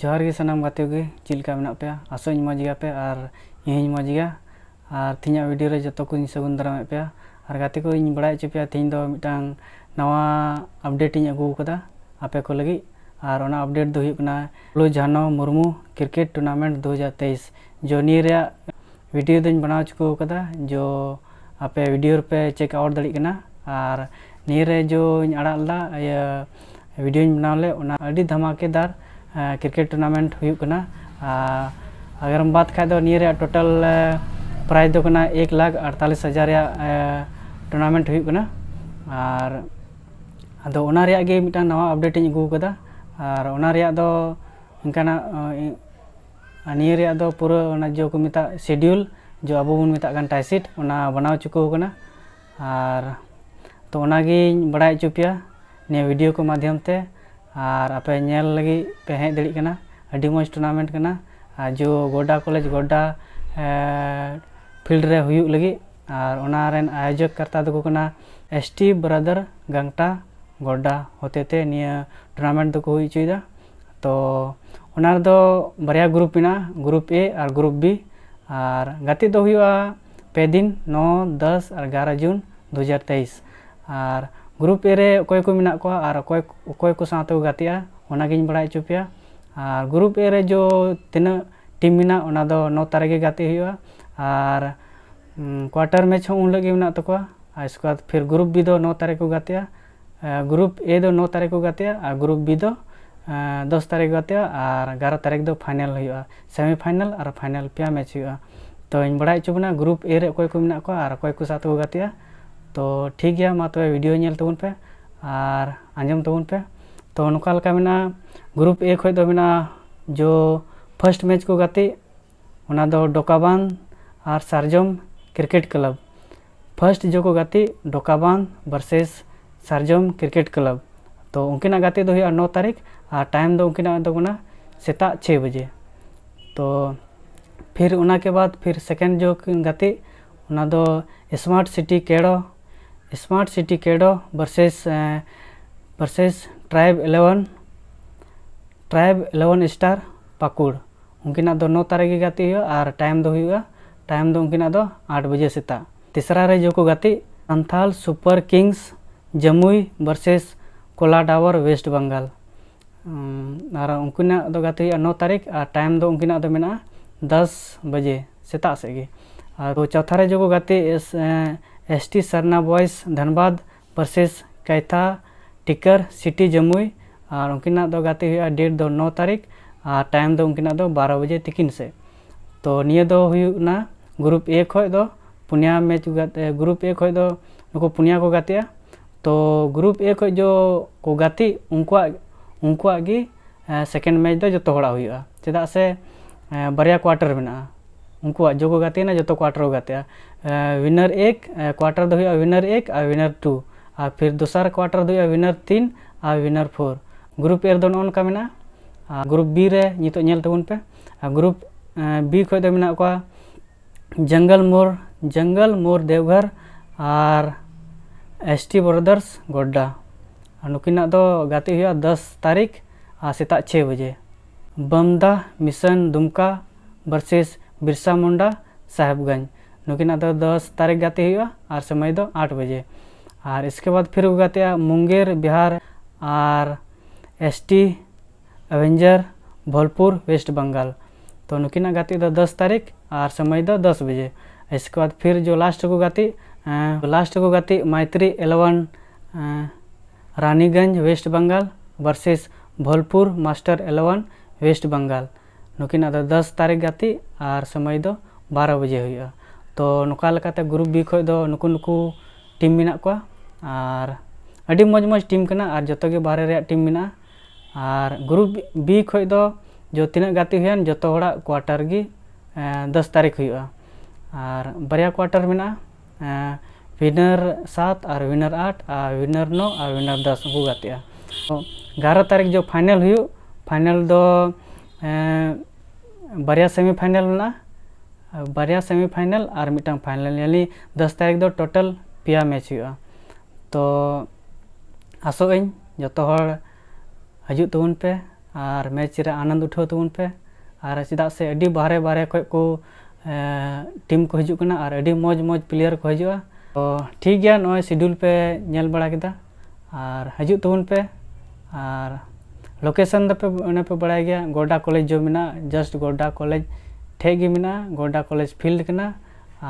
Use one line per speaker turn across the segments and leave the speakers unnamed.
जोहर गे सामान गतियों के चिल्का मेना पे आसो मजेगापे और इं मजे और तीन भिडियो जो को सगुन दाराम पे और गति को बड़ा चोपे तीन दोटा नवा आपडेट अगूकदा आपे को लगी और आपडेट दोना जानो मुरमू क्रिकेट टूर्नामेंट दो हज़ार तेईस जो नीरिया भिडियो दूँ बना चुका जो आपे भिडियो पे चेक आउट दिखना और नीरे जो अड़ा लेडियो बनावे धमाकेदार क्रिकेट टूर्नामेंट होना अगर हम बात खाए तो नियर टोटल प्राइज दो एक लाख अड़तालीस हज़ार टूर्नामेंट होना और नवा अपडेट इन और इनका दो तो पूरा जो को मिता शेड्यूल जो अब मतदान टाइसीट टाइसिट बनाव चुको और तो ओना बड़ा चुपिया ने वीडियो को माध्यम से ᱟᱨ ᱟᱯᱮ ᱧᱮᱞ ᱞᱟᱹᱜᱤᱫ ᱯᱮ ᱦᱮᱡ ᱫᱟᱲᱮᱭᱟᱜ ᱠᱟᱱᱟ ᱟᱹᱰᱤ ᱢᱚᱡᱽ ᱴᱩᱨᱱᱟᱢᱮᱱᱴ ᱠᱟᱱᱟ ᱟᱨ ᱡᱚ ᱜᱚᱰᱟ ᱠᱚᱞᱮᱡᱽ ᱜᱚᱰᱟ ᱯᱷᱤᱞᱰ ᱨᱮ ᱦᱩᱭᱩᱜ ᱞᱟᱹᱜᱤᱫ ᱟᱨ ᱚᱱᱟ ᱨᱮᱱ ᱟᱭᱳᱡᱚᱠ ᱠᱟᱨᱛᱟ ᱫᱚᱠᱚ ᱠᱟᱱᱟ ᱮᱥ ᱴᱤ ᱵᱨᱟᱫᱟᱨ ᱜᱟᱝᱴᱟ ᱜᱚᱰᱟ ᱦᱚᱛᱮᱛᱮ ᱱᱤᱭᱟᱹ ᱴᱩᱨᱱᱟᱢᱮᱱᱴ ᱫᱚᱠᱚ ᱦᱩᱭ ᱦᱚᱪᱚᱭᱮᱫᱟ ᱛᱚ ᱚᱱᱟ ᱨᱮᱫᱚ ᱵᱟᱨᱭᱟ ᱜᱨᱩᱯ ᱢᱮᱱᱟᱜᱼᱟ ᱜᱨᱩᱯ ᱮ ᱟᱨ ᱜᱨᱩᱯ ᱵᱤ ᱟᱨ ᱜᱟᱛᱮ ᱫᱚ ᱦᱩᱭᱩᱜᱼᱟ ᱯᱮ ᱫᱤᱱ ᱱᱚ ᱫᱚᱥ ᱟᱨ ᱜᱟᱨᱚ ᱡᱩᱱ ᱫᱩ ᱦᱟᱡᱟᱨ ᱛᱮᱭᱤᱥ ᱟᱨ ग्रुप ए रे कोई को मिना को कोई कोई को बड़ा चुपिया और ग्रुप ए रे जो तिना टीम मिना तारीख गति और क्वार्टर मैच उन लगे इसके बाद फिर ग्रुप बी दो 9 तारीख को गतिया ग्रुप ए दो 9 तारीख को गतिया और ग्रुप बी दो दस तारीख गतिया और तारीख दो फाइनल हुआ फाइनल और फाइनल पे मैच हुआ तो इन बड़ा चुपना ग्रुप ए रे कोई को मिना को कोई को साथ तो ठीक है मा तब वीडियो तबन पे और आजम तबन पे तो नौका ग्रुप ए खुद तो जो फर्स्ट मैच को गति डोकाबान और सार्जम क्रिकेट क्लब फर्स्ट जो को गति डोकाबान वर्सेस सार्जम क्रिकेट क्लब तो उनकी ना गति है नौ तारीख और टाइम तो उनकी सेता छः बजे तो फिर उनके बाद फिर सेकेंड जो गति स्मार्ट सिटी केड़ो स्मार्ट सिटी केडो versus versus tribe eleven tribe eleven star Pakur उनकी ना दो तो नौ तारीख की गति और टाइम दो टाइम दो उनकी ना दो तो आठ बजे सेता तीसरा रे जो को गति अंथाल सुपर किंग्स जमुई वर्सेस कोला डावर वेस्ट बंगाल और उनकी ना दो तो गति नौ तारीख और टाइम दो उनकी ना दो मेना दस बजे सेता से और चौथा रे जो को गति S T Sarna boys Dhanbad versus कैथा टिकर सिटी जमुई और उनकना दो गाते हुआ डेट दो नौ तारीख और टाइम दो उनकना दो बारह बजे तकिन से तो निये दो हुना ग्रुप ए खो दो पुनिया मैच ग्रुप ए खो दो नुको पुनिया को गाते तो ग्रुप ए खो जो को गति उनको उनको सेकेंड मैच दो जो तो चेदा से बारे क्वार्टर में उनको जो को गाते हैं ना जो तो क्वार्टर को गाते हैं विनर एक क्वार्टर दो विनर एक और विनर टू और फिर दूसरा क्वार्टर दो विनर तीन और विनर फोर ग्रुप ए दो नौका मेना ग्रुप बी रे नितोल पे ग्रुप बी खो जंगल मोर जंगल मोर देवघर और एस टी ब्रदर्स गोड्डा नुकिन दो तो गाते हुए दस तारीख और सेता छः बजे बमदा मिशन दुमका वर्सेस बिरसा मुंडा साहेबगंज नुकिन तो दस तारीख गाते और समय दो तो आठ बजे और इसके बाद फिर गाते मुंगेर बिहार और S T avenger Bholpur West Bengal तो नुकिन गाते दो तो दस तारीख और समय दो दस बजे इसके बाद फिर जो लास्ट को गाते लास्ट अं, को गाते मैत्री एलेवन अं, Raniganj West Bengal versus Bholpur master eleven West Bengal नुकिन दस तारीख गति और समय दो बारह बजे हो तो नौका ग्रुप बी खो नुकू नुकु टीम मेना मज मज टीम कना और जतो के बारे रे टीम मेना और ग्रुप बी खो दो जो तीना गाते हुआ जतो हड़ा क्वार्टर गी दस तारीख हो और बारह क्वार्टर विनर सात और विनर आठ और विनर नौ और विनर दस उनको गाते तो ग्यारह तारीख जो फाइनल हो फाइनल दो बारिया सेमी फाइनल में बारिया सेमी फाइनल और मिटा फाइनल यानी दस तारीख दो टोटल पे मैच हो तो आसोग जो तो हजू तब पे और मैच आनंद उठा तब पे और चेदा से अभी बारे बारे को टीम को हजना और अभी मज़ मज प्लेयर को हजू तो ठीक है नॉ शिड्यूल पे बड़ा और हजू तब पे और लोकेशन पे पे बड़ा गया गोडा कॉलेज जो मिना जस्ट गोडा कॉलेज ठेगी मिना गोडा कॉलेज फील्ड कना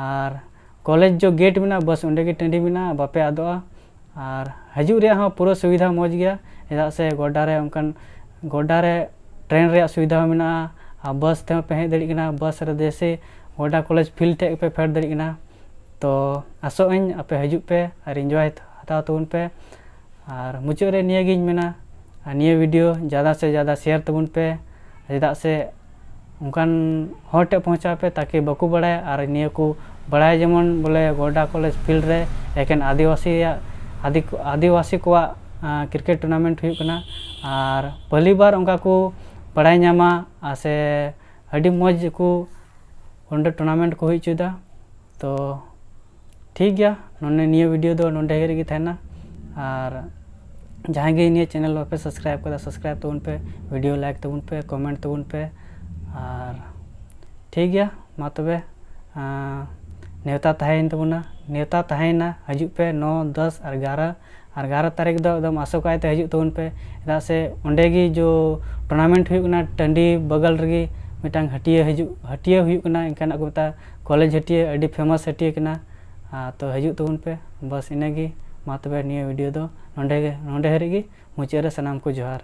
और कॉलेज जो गेट मिना बस उंडे की टंडी बापे आदोआ और हजू रे हाँ पूरा सुविधा मौज गया चाहे से गोडा रे उनकन गोडा रे ट्रेन रे सुविधा मिना आ बस ते तो पे हेज दड़ी कना बस रे जैसे गोडा कॉलेज फील्ड ठेक पे फेर दड़ी तो आसो इन हजू पे और इंजॉय हता तो पे और मुचाद रे निया मेना निये वीडियो ज़्यादा से ज़्यादा शेयर तब पे चेदा से उनकान हे पहुँचा पे ताकि बाको बड़ा और को बड़ा जेमन बोले गोडा कॉलेज फील्ड रे एक आदिवासी आदि आदिवासी को क्रिकेट टूर्नामेंट होना और पहली बार उनका को बड़ा नामा से मज को वनडे टूर्नामेंट को हिचुदा तो ठीक गया नीडियो नोडे और जाएंगे ही नहीं चैनल पर सब्सक्राइब कर सब्सक्राइब तो उन पर वीडियो लाइक तो उन पर कमेंट तो उन पर और ठीक है मा तब नेवता तहन तो तबना तो नेवता तहना तो हजू पे नौ दस और ग्यारह और ग्यारह तारीख दो एकदम आशो ते हजू तबन पे चेदा से ओंडे जो टूर्नामेंट होना टंडी बगल रगी मिट्टा हटिया हजू हटिया होना इनका को कॉलेज हटिया अभी फेमस हटिया तो हजू तबन पे बस इनगे ᱢᱟ ᱛᱚᱵᱮ ᱱᱤᱭᱟᱹ ᱵᱷᱤᱰᱤᱭᱳ ᱫᱚ ᱱᱚᱸᱰᱮ ᱜᱮ ᱱᱚᱸᱰᱮ ᱦᱟᱹᱨᱤᱡ ᱜᱮ ᱢᱩᱪᱟᱹᱫ ᱨᱮ ᱥᱟᱱᱟᱢ ᱠᱚ ᱡᱚᱦᱟᱨ